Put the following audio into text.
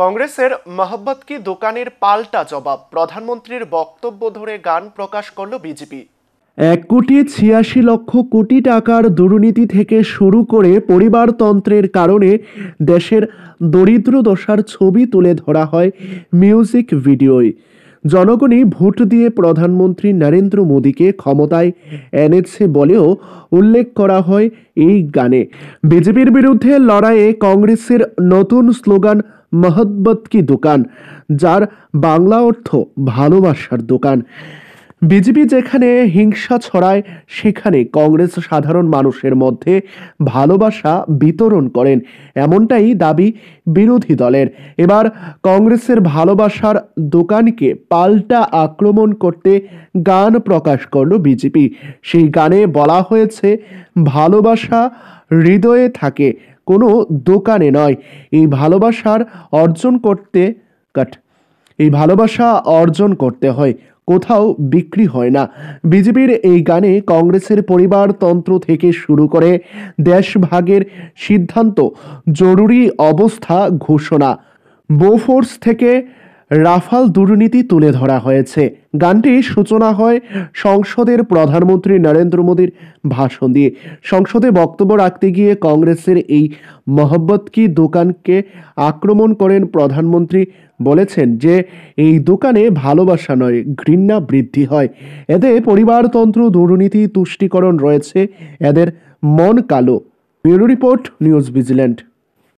কংগ্রেসের মহব্বত কি দোকানের পাল্টা জবাব প্রধানমন্ত্রীর বক্তব্য ধরে গান প্রকাশ করল বিজেপি এক কোটি ছিয়াশি লক্ষ কোটি টাকার দুর্নীতি থেকে শুরু করে পরিবারতন্ত্রের কারণে দেশের দরিদ্র দশার ছবি তুলে ধরা হয় মিউজিক ভিডিওয় জনগণই ভোট দিয়ে প্রধানমন্ত্রী নরেন্দ্র মোদীকে ক্ষমতায় এনেছে বলেও উল্লেখ করা হয় এই গানে বিজেপির বিরুদ্ধে লড়াইয়ে কংগ্রেসের নতুন স্লোগান মহব্বত কি দোকান যার বাংলা অর্থ ভালোবাসার দোকান বিজেপি যেখানে হিংসা ছড়ায় সেখানে কংগ্রেস সাধারণ মানুষের মধ্যে ভালোবাসা বিতরণ করেন এমনটাই দাবি বিরোধী দলের এবার কংগ্রেসের ভালোবাসার দোকানকে পাল্টা আক্রমণ করতে গান প্রকাশ করল বিজেপি সেই গানে বলা হয়েছে ভালোবাসা হৃদয়ে থাকে কোনো দোকানে নয় এই ভালোবাসার অর্জন করতে কাট এই ভালোবাসা অর্জন করতে হয় কোথাও বিক্রি হয় না বিজেপির এই গানে কংগ্রেসের পরিবারতন্ত্র থেকে শুরু করে দেশভাগের সিদ্ধান্ত জরুরি অবস্থা ঘোষণা বোফোর্স থেকে রাফাল দুর্নীতি তুলে ধরা হয়েছে গানটির সূচনা হয় সংসদের প্রধানমন্ত্রী নরেন্দ্র মোদীর ভাষণ দিয়ে সংসদে বক্তব্য রাখতে গিয়ে কংগ্রেসের এই মহব্বত কি দোকানকে আক্রমণ করেন প্রধানমন্ত্রী বলেছেন যে এই দোকানে ভালোবাসা নয় ঘৃণা বৃদ্ধি হয় এতে পরিবারতন্ত্র দুর্নীতি তুষ্টিকরণ রয়েছে এদের মন কালো ব্যুরো রিপোর্ট নিউজ ভিজিল্যান্ড